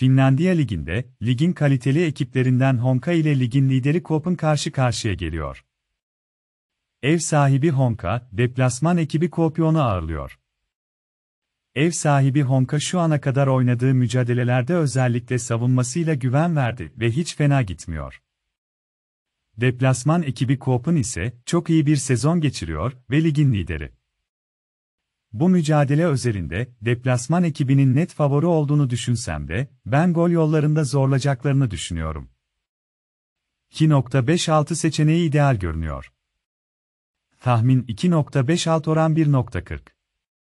Finlandiya Ligi'nde, ligin kaliteli ekiplerinden Honka ile ligin lideri Kop'un karşı karşıya geliyor. Ev sahibi Honka, deplasman ekibi Kopyon'u ağırlıyor. Ev sahibi Honka şu ana kadar oynadığı mücadelelerde özellikle savunmasıyla güven verdi ve hiç fena gitmiyor. Deplasman ekibi Kop'un ise çok iyi bir sezon geçiriyor ve ligin lideri. Bu mücadele özelinde deplasman ekibinin net favori olduğunu düşünsem de ben gol yollarında zorlayacaklarını düşünüyorum. 2.56 seçeneği ideal görünüyor. Tahmin 2.56 oran 1.40.